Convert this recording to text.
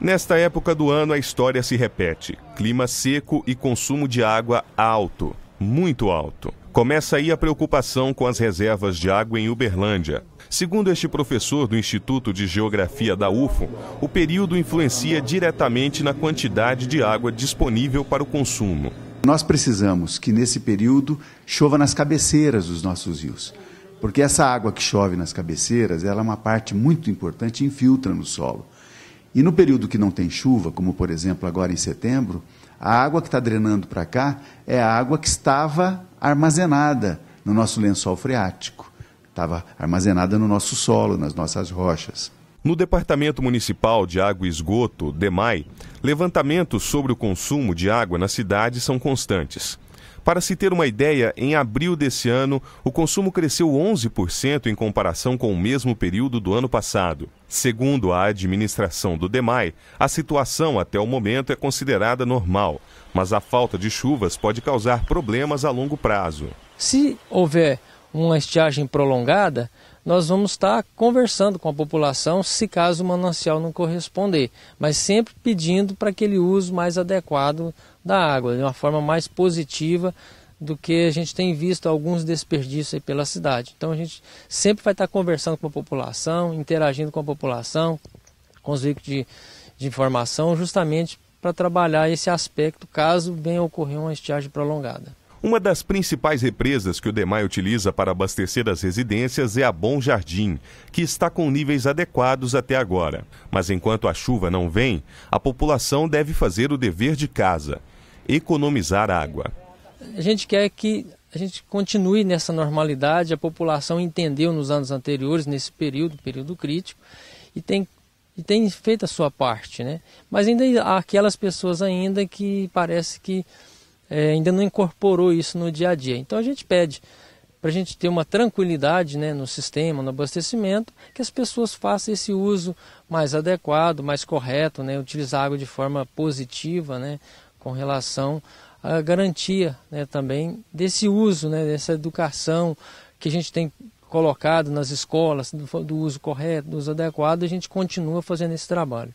Nesta época do ano, a história se repete: clima seco e consumo de água alto, muito alto. Começa aí a preocupação com as reservas de água em Uberlândia. Segundo este professor do Instituto de Geografia da UFO, o período influencia diretamente na quantidade de água disponível para o consumo. Nós precisamos que nesse período chova nas cabeceiras dos nossos rios, porque essa água que chove nas cabeceiras, ela é uma parte muito importante infiltra no solo. E no período que não tem chuva, como por exemplo agora em setembro, a água que está drenando para cá é a água que estava armazenada no nosso lençol freático, estava armazenada no nosso solo, nas nossas rochas. No Departamento Municipal de Água e Esgoto, DEMAI, levantamentos sobre o consumo de água na cidade são constantes. Para se ter uma ideia, em abril desse ano, o consumo cresceu 11% em comparação com o mesmo período do ano passado. Segundo a administração do DEMAI, a situação até o momento é considerada normal, mas a falta de chuvas pode causar problemas a longo prazo. Se houver uma estiagem prolongada, nós vamos estar conversando com a população se caso o manancial não corresponder, mas sempre pedindo para aquele uso mais adequado da água, de uma forma mais positiva do que a gente tem visto alguns desperdícios pela cidade. Então a gente sempre vai estar conversando com a população, interagindo com a população, com os veículos de, de informação, justamente para trabalhar esse aspecto caso venha ocorrer uma estiagem prolongada. Uma das principais represas que o DEMAI utiliza para abastecer as residências é a Bom Jardim, que está com níveis adequados até agora. Mas enquanto a chuva não vem, a população deve fazer o dever de casa, economizar água. A gente quer que a gente continue nessa normalidade, a população entendeu nos anos anteriores, nesse período, período crítico, e tem, e tem feito a sua parte, né? Mas ainda há aquelas pessoas ainda que parece que é, ainda não incorporou isso no dia a dia. Então a gente pede para a gente ter uma tranquilidade né, no sistema, no abastecimento, que as pessoas façam esse uso mais adequado, mais correto, né, utilizar a água de forma positiva né, com relação à garantia né, também desse uso, né, dessa educação que a gente tem colocado nas escolas, do, do uso correto, do uso adequado, a gente continua fazendo esse trabalho.